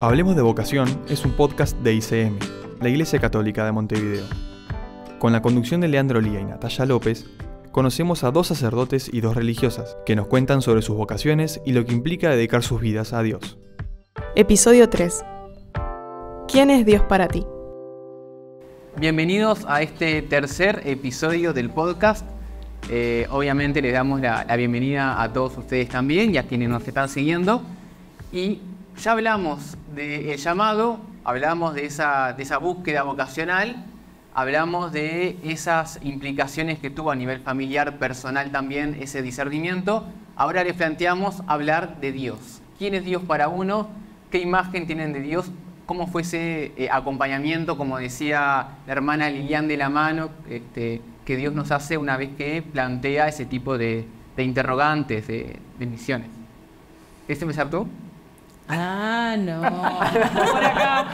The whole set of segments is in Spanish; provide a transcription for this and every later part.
Hablemos de Vocación es un podcast de ICM, la Iglesia Católica de Montevideo. Con la conducción de Leandro Lía y Natalia López, conocemos a dos sacerdotes y dos religiosas que nos cuentan sobre sus vocaciones y lo que implica dedicar sus vidas a Dios. Episodio 3. ¿Quién es Dios para ti? Bienvenidos a este tercer episodio del podcast. Eh, obviamente les damos la, bienvenida a todos ustedes también ya a quienes nos están siguiendo. Y ya hablamos del eh, llamado, hablamos de esa, búsqueda vocacional, hablamos de esas implicaciones que tuvo a nivel familiar, personal también, ese discernimiento. Ahora le planteamos hablar de Dios. ¿Quién es Dios para uno? ¿Qué imagen tienen de Dios? ¿Cómo fue ese eh, acompañamiento, como decía la hermana Lilian de la mano, este, que Dios nos hace una vez que plantea ese tipo de, interrogantes, de, de misiones? Este empezar tú? Ah, no. por acá.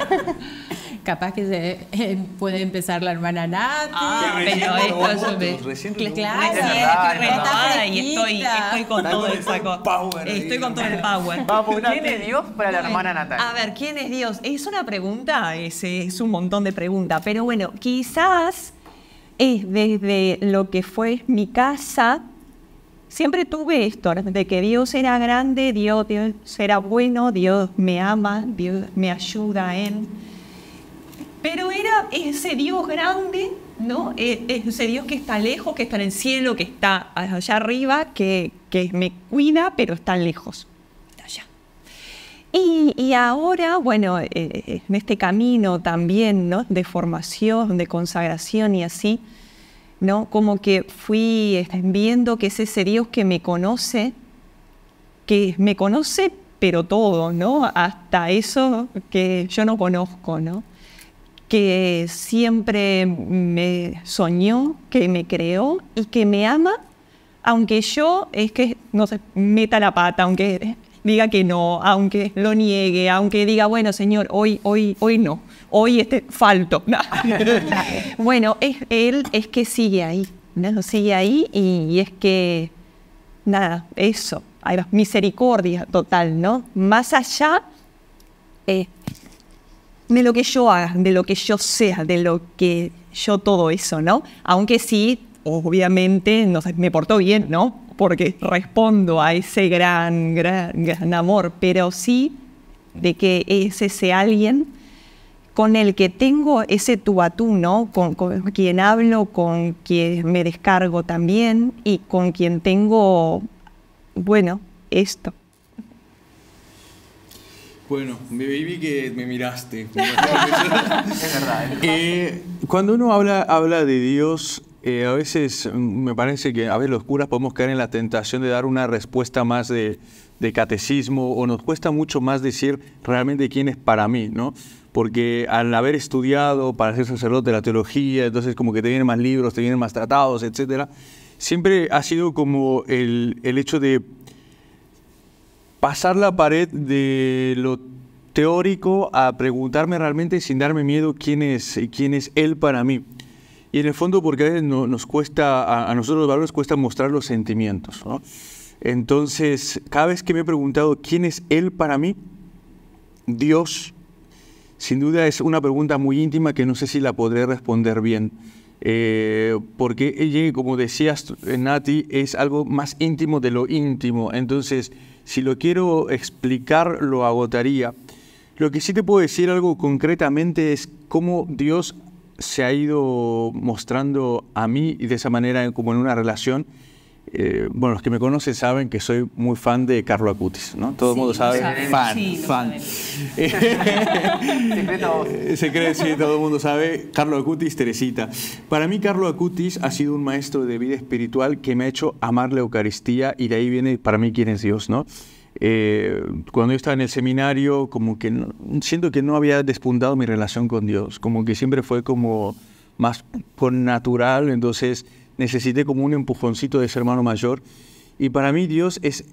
Capaz que se, eh, puede empezar la hermana Nati. Ah, pero esto es un Recién claro, estoy y estoy, con todo el saco. Power, estoy con todo el power. ¿Quién es Dios para la hermana Natalia? A ver, ¿quién es Dios? Es una pregunta, es un montón de preguntas, pero bueno, quizás es desde lo que fue mi casa, siempre tuve esto, de que Dios era grande, Dios, era bueno, Dios me ama, Dios me ayuda en Él. Pero era ese Dios grande, ¿no? E, ese Dios que está lejos, que está en el cielo, que está allá arriba, que, que me cuida, pero está lejos. Y, y ahora, bueno, eh, en este camino también, ¿no? De formación, de consagración y así, ¿no? Como que fui este, viendo que es ese Dios que me conoce, que me conoce, pero todo, ¿no? Hasta eso que yo no conozco, ¿no? Que siempre me soñó, que me creó y que me ama, aunque yo es que, no sé, meta la pata, aunque diga que no, aunque lo niegue, aunque diga, bueno, Señor, hoy, hoy, hoy no hoy este falto. bueno, él es que sigue ahí, ¿no? sigue ahí y, es que, nada, eso, hay misericordia total, ¿no? Más allá eh, de lo que yo haga, de lo que yo sea, de lo que yo todo eso, ¿no? Aunque sí, obviamente, no sé, me portó bien, ¿no? Porque respondo a ese gran, gran, gran amor, pero sí de que es ese alguien con el que tengo ese tú tú, ¿no? Con, quien hablo, con quien me descargo también y con quien tengo, bueno, esto. Bueno, me vi que me miraste. Eh, cuando uno habla, habla de Dios, eh, a veces mm, me parece que a veces los curas podemos caer en la tentación de dar una respuesta más de de catecismo o nos cuesta mucho más decir realmente quién es para mí, ¿no? Porque al haber estudiado para ser sacerdote la teología, entonces como que te vienen más libros, te vienen más tratados, etcétera, siempre ha sido como el, hecho de pasar la pared de lo teórico a preguntarme realmente sin darme miedo quién es, quién es él para mí. Y en el fondo porque a veces no, nos cuesta, a, nosotros los valores cuesta mostrar los sentimientos. ¿no? Entonces, cada vez que me he preguntado quién es Él para mí, Dios, sin duda es una pregunta muy íntima que no sé si la podré responder bien. Eh, porque ella, como decías, Nati, es algo más íntimo de lo íntimo. Entonces, si lo quiero explicar, lo agotaría. Lo que sí te puedo decir algo concretamente es cómo Dios se ha ido mostrando a mí de esa manera como en una relación eh, bueno, los que me conocen saben que soy muy fan de Carlo Acutis, ¿no? Todo el mundo sabe. fan, fan. Eh, se cree, sí, todo el mundo sabe. Carlo Acutis, Teresita. Para mí, Carlo Acutis ha sido un maestro de vida espiritual que me ha hecho amar la Eucaristía y de ahí viene para mí quién es Dios, ¿no? Eh, cuando yo estaba en el seminario, como que siento que no había despuntado mi relación con Dios, como que siempre fue como más con natural, entonces necesité como un empujoncito de ese hermano mayor. Y para mí Dios es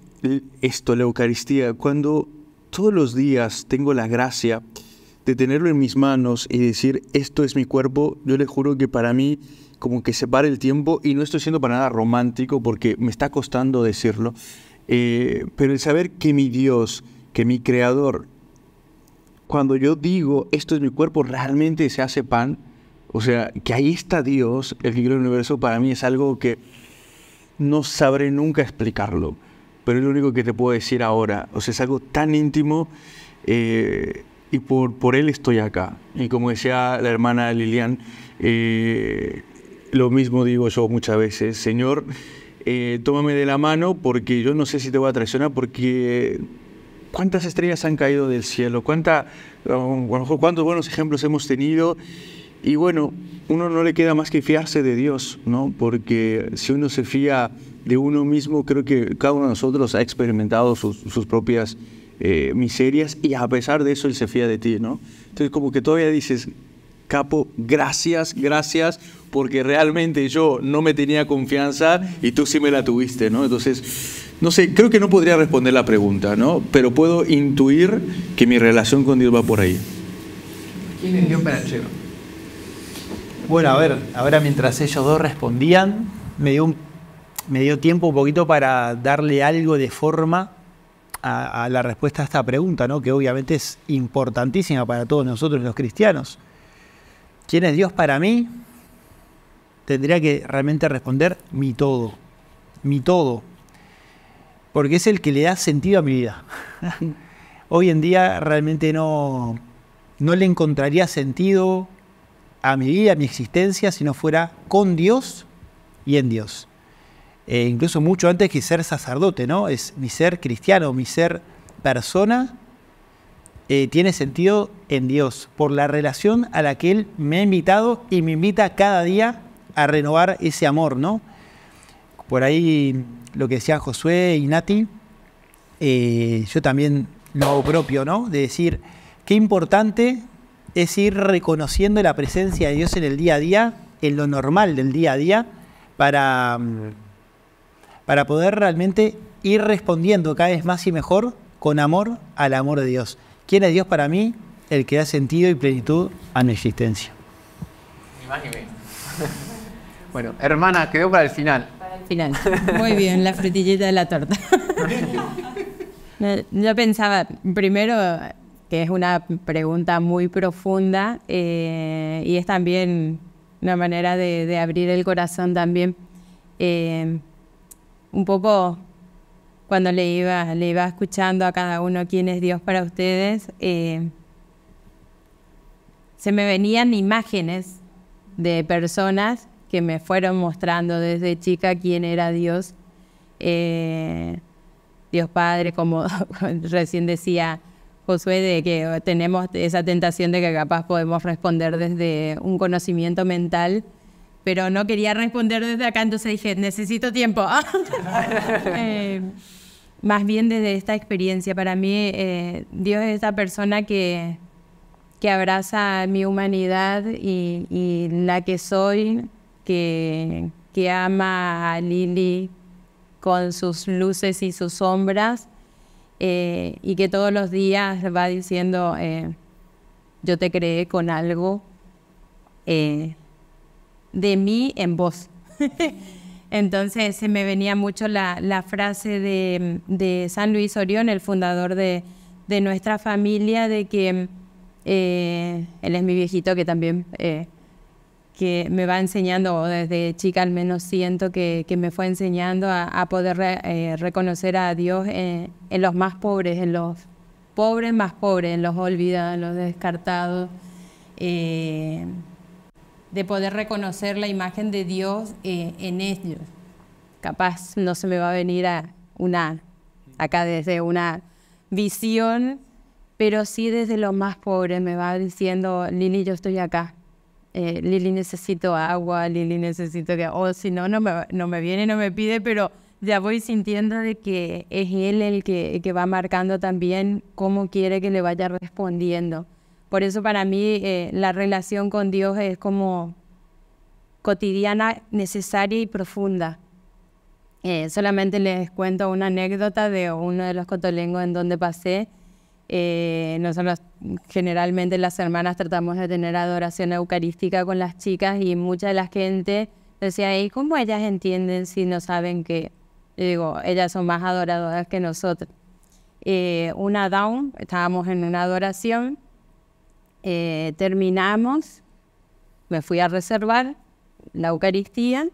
esto, la Eucaristía, cuando todos los días tengo la gracia de tenerlo en mis manos y decir, esto es mi cuerpo, yo le juro que para mí como que se para el tiempo y no estoy siendo para nada romántico porque me está costando decirlo, eh, pero el saber que mi Dios, que mi Creador, cuando yo digo, esto es mi cuerpo, realmente se hace pan, o sea, que ahí está Dios, el que creó el universo, para mí es algo que no sabré nunca explicarlo. Pero es lo único que te puedo decir ahora. O sea, es algo tan íntimo eh, y por, por él estoy acá. Y como decía la hermana Lilian, eh, lo mismo digo yo muchas veces, Señor, eh, tómame de la mano porque yo no sé si te voy a traicionar porque cuántas estrellas han caído del cielo, ¿Cuánta, cuántos buenos ejemplos hemos tenido y bueno, uno no le queda más que fiarse de Dios, ¿no? Porque si uno se fía de uno mismo, creo que cada uno de nosotros ha experimentado sus, propias eh, miserias y a pesar de eso Él se fía de ti, ¿no? Entonces como que todavía dices, capo, gracias, gracias, porque realmente yo no me tenía confianza y tú sí me la tuviste, ¿no? Entonces, no sé, creo que no podría responder la pregunta, ¿no? Pero puedo intuir que mi relación con Dios va por ahí. ¿Quién para bueno, a ver, ahora mientras ellos dos respondían, me dio, me dio tiempo un poquito para darle algo de forma a, la respuesta a esta pregunta, ¿no? que obviamente es importantísima para todos nosotros los cristianos. ¿Quién es Dios para mí? Tendría que realmente responder mi todo, mi todo, porque es el que le da sentido a mi vida. Hoy en día realmente no, no le encontraría sentido a mi vida, a mi existencia, si no fuera con Dios y en Dios. Eh, incluso mucho antes que ser sacerdote, ¿no? Es mi ser cristiano, mi ser persona, eh, tiene sentido en Dios, por la relación a la que Él me ha invitado y me invita cada día a renovar ese amor, ¿no? Por ahí lo que decían Josué y e Nati, eh, yo también lo hago propio, ¿no? De decir, qué importante es ir reconociendo la presencia de Dios en el día a día, en lo normal del día a día, para, mm, para poder realmente ir respondiendo cada vez más y mejor con amor al amor de Dios. ¿Quién es Dios para mí? El que da sentido y plenitud a mi existencia. Bueno, hermana, quedó para el final. Para el final. Muy bien, la frutillita de la torta. Yo pensaba, primero, que es una pregunta muy profunda eh, y es también una manera de, abrir el corazón también. Eh, un poco cuando le iba, le iba escuchando a cada uno quién es Dios para ustedes, eh, se me venían imágenes de personas que me fueron mostrando desde chica quién era Dios. Dios Padre, como recién decía, Josué, de que tenemos esa tentación de que capaz podemos responder desde un conocimiento mental, pero no quería responder desde acá, entonces dije, necesito tiempo. Eh, más bien desde esta experiencia, para mí eh, Dios es esa persona que, que abraza mi humanidad y, la que soy, que, que ama a Lili con sus luces y sus sombras eh, y que todos los días va diciendo, eh, yo te creé con algo eh, de mí en vos. Entonces se me venía mucho la, frase de, San Luis Orión, el fundador de, de nuestra familia, de que él es mi viejito que también que me va enseñando, o desde chica al menos siento que, me fue enseñando a, poder eh, reconocer a Dios en, los más pobres, en los pobres más pobres, en los olvidados, en los descartados. Eh, de poder reconocer la imagen de Dios eh, en ellos. Capaz no se me va a venir a una, acá desde una visión, pero sí desde los más pobres me va diciendo, Lili, yo estoy acá eh, Lili necesito agua, Lili necesito que, o si no, no me, no me viene, no me pide, pero ya voy sintiendo de que es él el que, va marcando también cómo quiere que le vaya respondiendo. Por eso para mí eh, la relación con Dios es como cotidiana, necesaria y profunda. Eh, solamente les cuento una anécdota de uno de los cotolengos en donde pasé. Eh, nosotros generalmente las hermanas tratamos de tener adoración eucarística con las chicas y mucha de la gente decía, ¿y cómo ellas entienden si no saben que, digo, ellas son más adoradoras que nosotros? Eh, una down, estábamos en una adoración, eh, terminamos, me fui a reservar la Eucaristía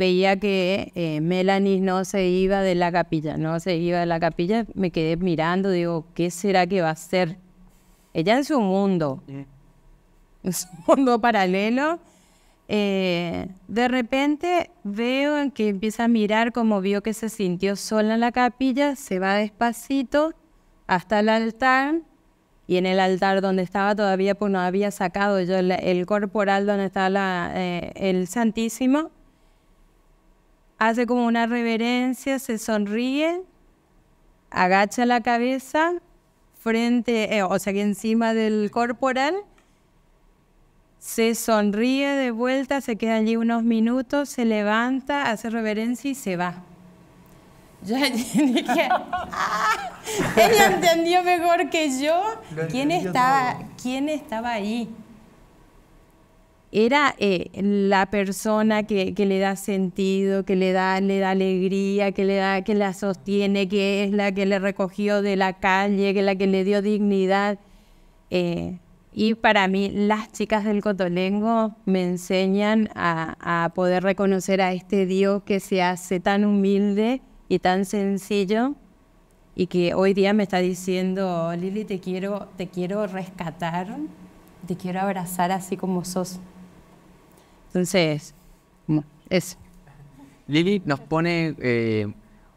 veía que eh, Melanie no se iba de la capilla, no se iba de la capilla, me quedé mirando, digo, ¿qué será que va a hacer? Ella en su mundo, en mundo paralelo. Eh, de repente veo que empieza a mirar como vio que se sintió sola en la capilla, se va despacito hasta el altar y en el altar donde estaba todavía, pues no había sacado yo el, corporal donde estaba eh, el Santísimo, hace como una reverencia, se sonríe, agacha la cabeza frente, eh, o sea que encima del corporal, se sonríe de vuelta, se queda allí unos minutos, se levanta, hace reverencia y se va. Yo ah, entendió mejor que yo quién quién estaba ahí era eh, la persona que, le da sentido, que le da, le da alegría, que, le da, que la sostiene, que es la que le recogió de la calle, que la que le dio dignidad. Eh, y para mí las chicas del Cotolengo me enseñan a, a poder reconocer a este Dios que se hace tan humilde y tan sencillo y que hoy día me está diciendo, Lili, te quiero, te quiero rescatar, te quiero abrazar así como sos. Entonces, es. Lili nos pone eh,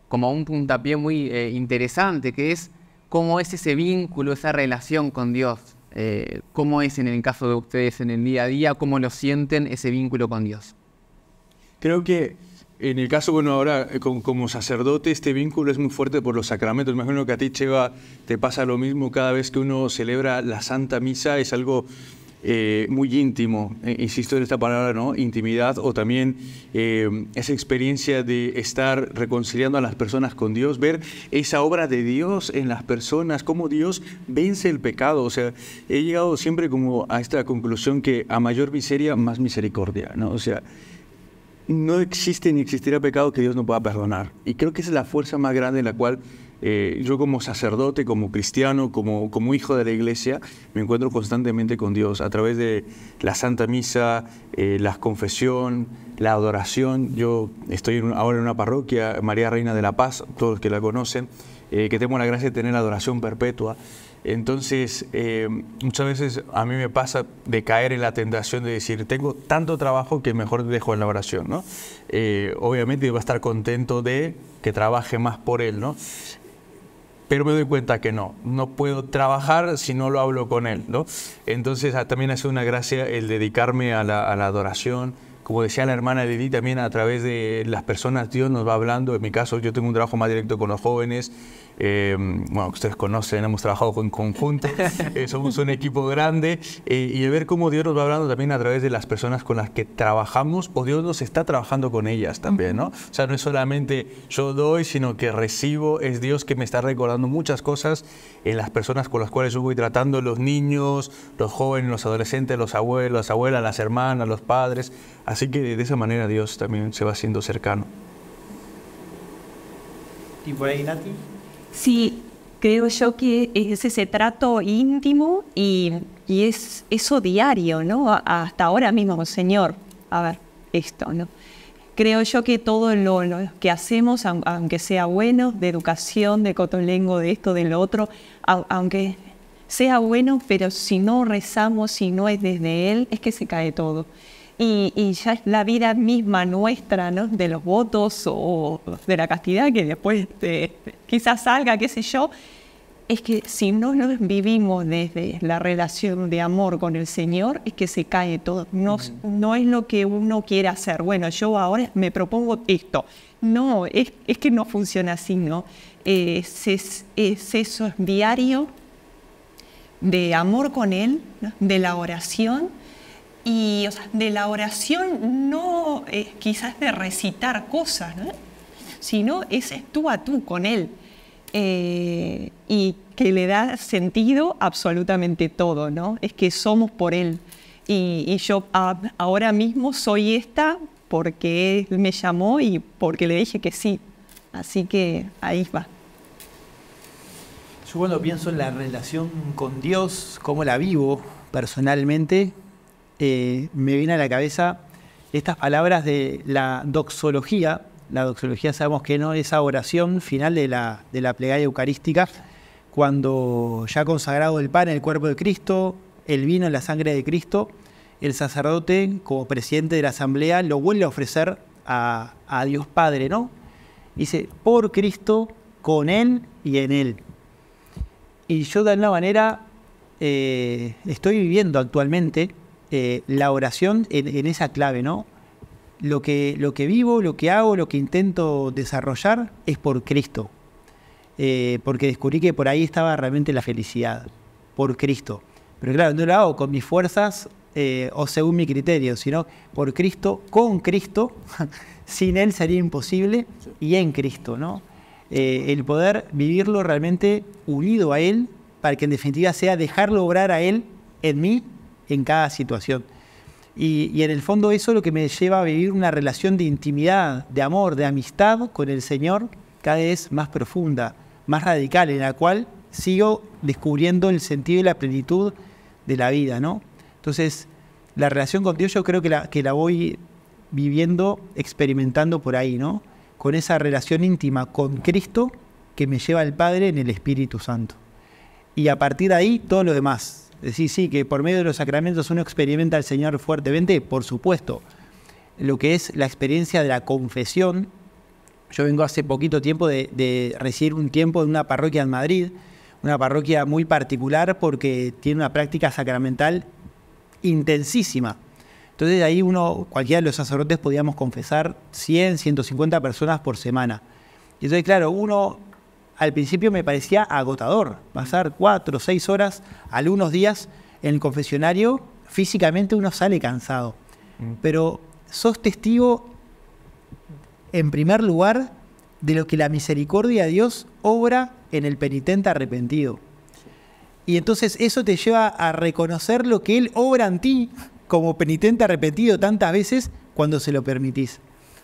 como un puntapié muy eh, interesante, que es cómo es ese vínculo, esa relación con Dios. Eh, ¿Cómo es en el caso de ustedes en el día a día? ¿Cómo lo sienten ese vínculo con Dios? Creo que en el caso, bueno, ahora como sacerdote este vínculo es muy fuerte por los sacramentos. Imagino que a ti, Cheva, te pasa lo mismo cada vez que uno celebra la Santa Misa. Es algo eh, muy íntimo, eh, insisto en esta palabra, ¿no? Intimidad o también eh, esa experiencia de estar reconciliando a las personas con Dios, ver esa obra de Dios en las personas, cómo Dios vence el pecado. O sea, he llegado siempre como a esta conclusión que a mayor miseria, más misericordia, ¿no? O sea, no existe ni existirá pecado que Dios no pueda perdonar. Y creo que esa es la fuerza más grande en la cual eh, yo como sacerdote, como cristiano, como, como hijo de la iglesia, me encuentro constantemente con Dios a través de la Santa Misa, eh, la confesión, la adoración. Yo estoy ahora en una parroquia, María Reina de la Paz, todos los que la conocen, eh, que tengo la gracia de tener adoración perpetua. Entonces, eh, muchas veces a mí me pasa de caer en la tentación de decir, tengo tanto trabajo que mejor dejo en la oración, ¿no? Eh, obviamente va a estar contento de que trabaje más por él, ¿no? pero me doy cuenta que no, no puedo trabajar si no lo hablo con Él. ¿no? Entonces ah, también ha sido una gracia el dedicarme a la, adoración, como decía la hermana Lili, también a través de las personas Dios nos va hablando. En mi caso, yo tengo un trabajo más directo con los jóvenes eh, bueno, ustedes conocen, hemos trabajado en conjunto, eh, somos un equipo grande eh, y de ver cómo Dios nos va hablando también a través de las personas con las que trabajamos o Dios nos está trabajando con ellas también, ¿no? O sea, no es solamente yo doy, sino que recibo, es Dios que me está recordando muchas cosas en las personas con las cuales yo voy tratando, los niños, los jóvenes, los adolescentes, los abuelos, las abuelas, las hermanas, los padres, así que de esa manera Dios también se va haciendo cercano. ¿Y por ahí, Nati? Sí, creo yo que es ese trato íntimo y, es eso diario, ¿no? Hasta ahora mismo, Señor, a ver, esto, ¿no? creo yo que todo lo, que hacemos, aunque sea bueno, de educación, de cotolengo, de esto, de lo otro, aunque sea bueno, pero si no rezamos, si no es desde Él, es que se cae todo. Y, ya es la vida misma nuestra, ¿no? De los votos o de la castidad que después este, quizás salga, qué sé yo. Es que si no nos vivimos desde la relación de amor con el Señor, es que se cae todo. No, no es lo que uno quiere hacer. Bueno, yo ahora me propongo esto. No, es, es que no funciona así, ¿no? Es, eso, es diario de amor con Él, de la oración y de la oración no es eh, quizás de recitar cosas, sino es tú a tú con él eh, y que le da sentido absolutamente todo, ¿no? Es que somos por él y, yo ahora mismo soy esta porque él me llamó y porque le dije que sí, así que ahí va. Yo cuando pienso en la relación con Dios, cómo la vivo personalmente, eh, me viene a la cabeza estas palabras de la doxología. La doxología sabemos que no, es esa oración final de la, de plegaria eucarística, cuando ya consagrado el pan, en el cuerpo de Cristo, el vino, en la sangre de Cristo, el sacerdote, como presidente de la asamblea, lo vuelve a ofrecer a, Dios Padre, ¿no? Dice, por Cristo, con Él y en Él. Y yo de alguna manera eh, estoy viviendo actualmente eh, la oración en, esa clave, ¿no? Lo que, lo que vivo, lo que hago, lo que intento desarrollar es por Cristo. Eh, porque descubrí que por ahí estaba realmente la felicidad, por Cristo. Pero claro, no lo hago con mis fuerzas eh, o según mi criterio, sino por Cristo, con Cristo, sin Él sería imposible y en Cristo, ¿no? el poder vivirlo realmente unido a Él, para que en definitiva sea dejarlo obrar a Él en mí en cada situación. Y, en el fondo eso es lo que me lleva a vivir una relación de intimidad, de amor, de amistad con el Señor cada vez más profunda, más radical, en la cual sigo descubriendo el sentido y la plenitud de la vida, ¿no? Entonces, la relación con Dios yo creo que la, que la voy viviendo, experimentando por ahí, ¿no? Con esa relación íntima con Cristo que me lleva al Padre en el Espíritu Santo. Y a partir de ahí, todo lo demás, Decís, sí, que por medio de los sacramentos uno experimenta al Señor fuertemente, por supuesto. Lo que es la experiencia de la confesión. Yo vengo hace poquito tiempo de, recibir un tiempo en una parroquia en Madrid, una parroquia muy particular porque tiene una práctica sacramental intensísima. Entonces ahí uno, cualquiera de los sacerdotes podíamos confesar 100, 150 personas por semana. Y entonces, claro, uno al principio me parecía agotador, pasar cuatro, o seis horas, algunos días en el confesionario, físicamente uno sale cansado. Mm. Pero sos testigo, en primer lugar, de lo que la misericordia de Dios obra en el penitente arrepentido. Y entonces eso te lleva a reconocer lo que Él obra en ti como penitente arrepentido tantas veces cuando se lo permitís.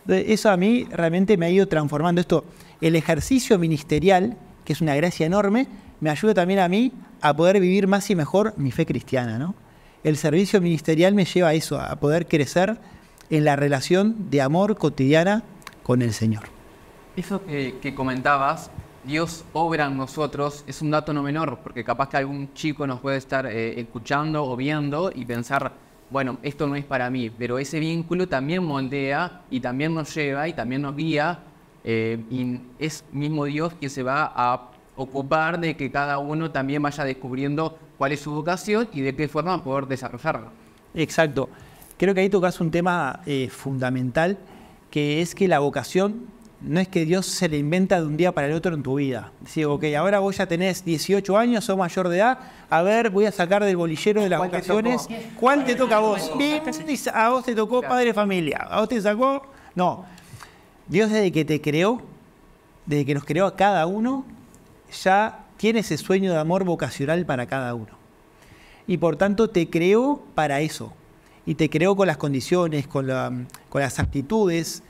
Eso a mí realmente me ha ido transformando. Esto el ejercicio ministerial, que es una gracia enorme, me ayuda también a mí a poder vivir más y mejor mi fe cristiana, ¿no? El servicio ministerial me lleva a eso, a poder crecer en la relación de amor cotidiana con el Señor. Eso que, comentabas, Dios obra en nosotros, es un dato no menor, porque capaz que algún chico nos puede estar eh, escuchando o viendo y pensar, bueno, esto no es para mí, pero ese vínculo también moldea y también nos lleva y también nos guía eh, y es mismo Dios quien se va a ocupar de que cada uno también vaya descubriendo cuál es su vocación y de qué forma poder desarrollarla. Exacto. Creo que ahí tocas un tema eh, fundamental, que es que la vocación no es que Dios se la inventa de un día para el otro en tu vida. Dice, ok, ahora vos ya tenés 18 años, sos mayor de edad, a ver, voy a sacar del bolillero de las vocaciones, ¿cuál te toca a vos? a vos te tocó padre familia, a vos te sacó... No, Dios desde que te creó, desde que nos creó a cada uno, ya tiene ese sueño de amor vocacional para cada uno. Y por tanto te creó para eso. Y te creó con las condiciones, con, las aptitudes,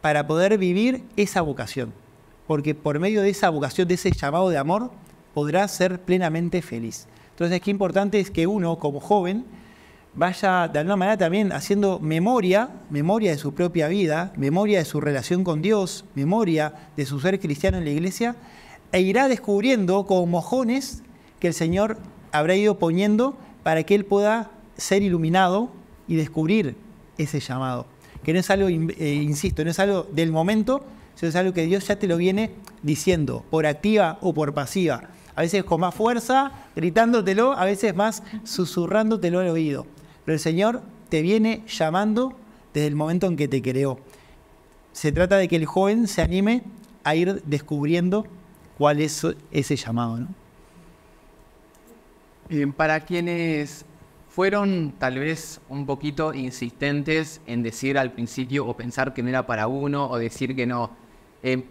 para poder vivir esa vocación. Porque por medio de esa vocación, de ese llamado de amor, podrás ser plenamente feliz. Entonces, qué importante es que uno, como joven, vaya de alguna manera también haciendo memoria, memoria de su propia vida, memoria de su relación con Dios, memoria de su ser cristiano en la iglesia, e irá descubriendo como mojones que el Señor habrá ido poniendo para que él pueda ser iluminado y descubrir ese llamado. Que no es algo, eh, insisto, no es algo del momento, sino es algo que Dios ya te lo viene diciendo, por activa o por pasiva. A veces con más fuerza, gritándotelo, a veces más susurrándotelo al oído. Pero el Señor te viene llamando desde el momento en que te creó. Se trata de que el joven se anime a ir descubriendo cuál es ese llamado. para quienes fueron tal vez un poquito insistentes en decir al principio o pensar que no era para uno o decir que no, eh,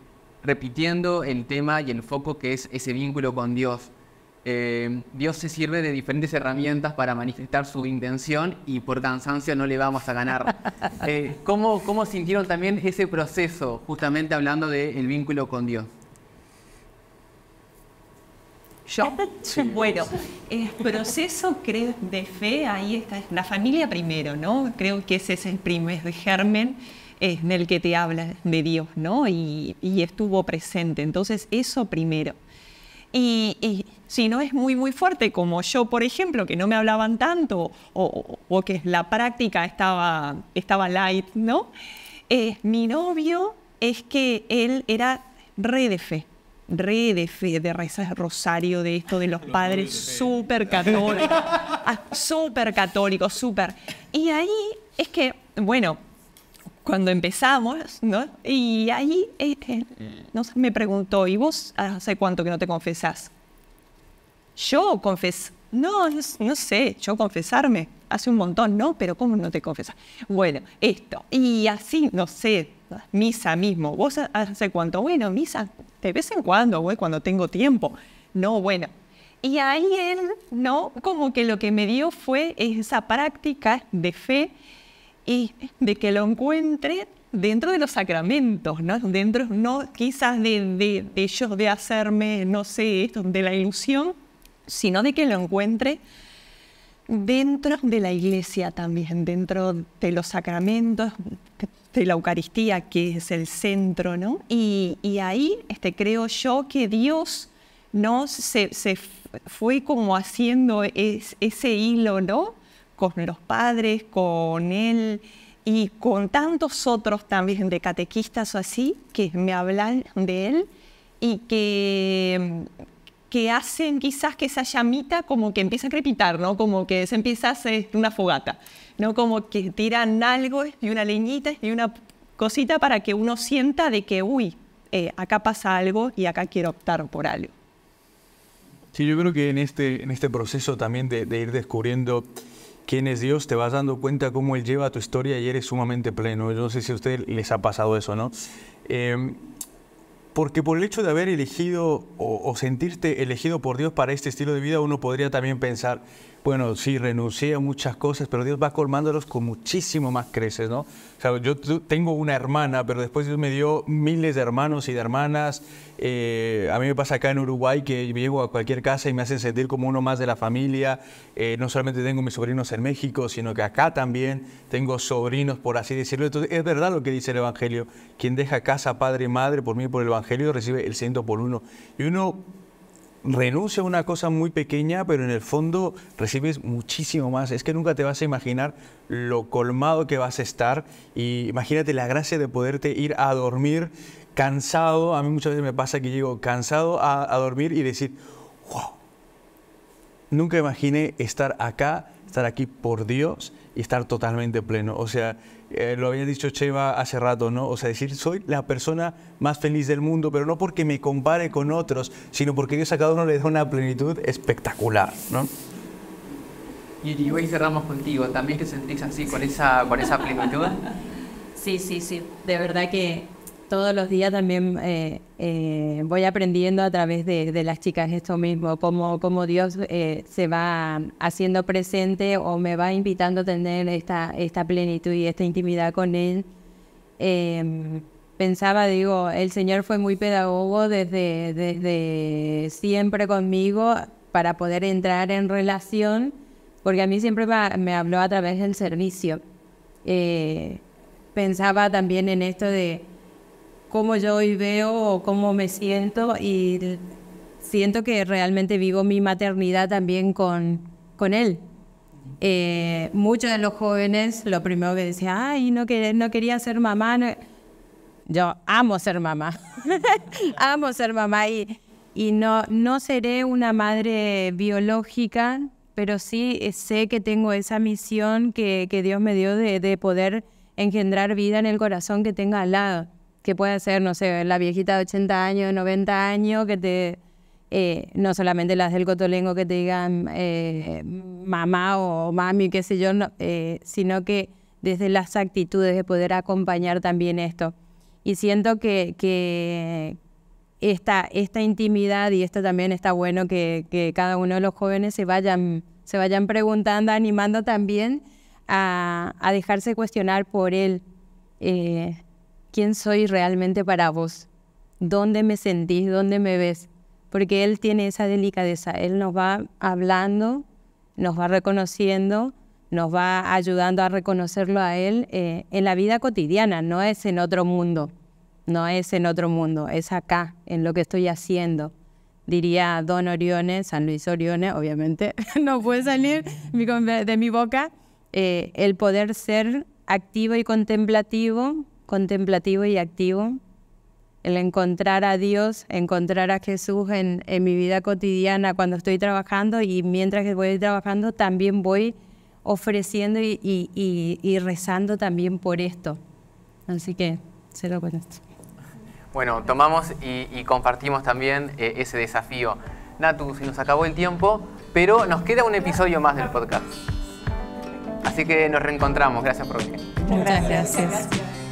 repitiendo el tema y el foco que es ese vínculo con Dios. Eh, Dios se sirve de diferentes herramientas para manifestar su intención y por cansancio no le vamos a ganar. Eh, ¿cómo, ¿cómo, sintieron también ese proceso, justamente hablando del vínculo con Dios? Yo, bueno, el proceso de fe, ahí está, la familia primero, ¿no? Creo que ese es el primer germen eh, en el que te habla de Dios, ¿no? Y, estuvo presente, entonces eso primero. y si no es muy, muy fuerte, como yo, por ejemplo, que no me hablaban tanto o, que la práctica estaba, estaba light, ¿no? Eh, mi novio es que él era re de fe re de fe, de rezar rosario, de esto de los, padres, súper católicos, súper católicos, súper. Y ahí es que, bueno, cuando empezamos, ¿no? Y ahí eh, eh, me preguntó, ¿y vos hace cuánto que no te confesás? Yo confes... No, no, sé, yo confesarme hace un montón, ¿no? Pero ¿cómo no te confesas? Bueno, esto. Y así, no sé, misa mismo. ¿Vos hace cuánto? Bueno, misa de vez en cuando, güey, cuando tengo tiempo. No, bueno. Y ahí él, ¿no? Como que lo que me dio fue esa práctica de fe y de que lo encuentre dentro de los sacramentos, ¿no? Dentro, no quizás de, de, de de hacerme, no sé, esto, de la ilusión, sino de que lo encuentre dentro de la iglesia también, dentro de los sacramentos, de la Eucaristía, que es el centro, ¿no? Y, ahí este, creo yo que Dios se, fue como haciendo ese hilo, ¿no? Con los padres, con él y con tantos otros también de catequistas o así, que me hablan de él y que que hacen quizás que esa llamita como que empieza a crepitar, ¿no? Como que se empieza a hacer una fogata, ¿no? Como que tiran algo y una leñita y una cosita para que uno sienta de que, uy, eh, acá pasa algo y acá quiero optar por algo. Sí, yo creo que en este, en este proceso también de, ir descubriendo quién es Dios, te vas dando cuenta cómo Él lleva tu historia y eres sumamente pleno. Yo no sé si a usted les ha pasado eso, ¿no? Eh, porque por el hecho de haber elegido o, sentirte elegido por Dios para este estilo de vida, uno podría también pensar, bueno, sí, renuncié a muchas cosas, pero Dios va colmándolos con muchísimo más creces, ¿no? O sea, yo tengo una hermana, pero después Dios me dio miles de hermanos y de hermanas. Eh, a mí me pasa acá en Uruguay que llego a cualquier casa y me hacen sentir como uno más de la familia. Eh, no solamente tengo mis sobrinos en México, sino que acá también tengo sobrinos, por así decirlo. Entonces, es verdad lo que dice el Evangelio. Quien deja casa, padre y madre, por mí y por el Evangelio, recibe el ciento por uno. Y uno renuncia a una cosa muy pequeña, pero en el fondo recibes muchísimo más. Es que nunca te vas a imaginar lo colmado que vas a estar. Y imagínate la gracia de poderte ir a dormir cansado. A mí muchas veces me pasa que llego cansado a, a dormir y decir, wow nunca imaginé estar acá, estar aquí por Dios y estar totalmente pleno. O sea, eh, lo había dicho Cheva hace rato, ¿no? O sea, decir, soy la persona más feliz del mundo, pero no porque me compare con otros, sino porque Dios a cada uno le da una plenitud espectacular, ¿no? Y hoy cerramos contigo, ¿también te sentís así, con esa, con esa plenitud? Sí, sí, sí, de verdad que todos los días también eh, eh, voy aprendiendo a través de, las chicas esto mismo, cómo, Dios eh, se va haciendo presente o me va invitando a tener esta, esta plenitud y esta intimidad con Él. Em, pensaba, digo, el Señor fue muy pedagogo desde, desde siempre conmigo para poder entrar en relación, porque a mí siempre me habló a través del servicio pensaba también en esto de cómo yo hoy veo o cómo me siento y siento que realmente vivo mi maternidad también con, con él. Eh, muchos de los jóvenes lo primero que decían, ay, no, quería ser mamá. Yo amo ser mamá, amo ser mamá y, y no, no seré una madre biológica, pero sí sé que tengo esa misión que, Dios me dio de, de poder engendrar vida en el corazón que tenga al lado que puede ser, no sé, la viejita de 80 años, 90 años, que te, eh, no solamente las del cotolengo que te digan eh, mamá o mami, qué sé yo, eh, sino que desde las actitudes de poder acompañar también esto. Y siento que, que esta, esta intimidad y esto también está bueno que, que, cada uno de los jóvenes se vayan, se vayan preguntando, animando también a, a dejarse cuestionar por él quién soy realmente para vos, dónde me sentís, dónde me ves, porque Él tiene esa delicadeza, Él nos va hablando, nos va reconociendo, nos va ayudando a reconocerlo a Él eh, en la vida cotidiana, no es en otro mundo, no es en otro mundo, es acá, en lo que estoy haciendo. Diría Don Orione, San Luis Orione, obviamente no puede salir de mi boca, eh, el poder ser activo y contemplativo contemplativo y activo, el encontrar a Dios, encontrar a Jesús en, en, mi vida cotidiana cuando estoy trabajando y mientras que voy trabajando también voy ofreciendo y, y, y, rezando también por esto. Así que se lo esto. Bueno, tomamos y, compartimos también eh, ese desafío. Natu, si nos acabó el tiempo, pero nos queda un episodio más del podcast. Así que nos reencontramos. Gracias por venir. Muchas gracias.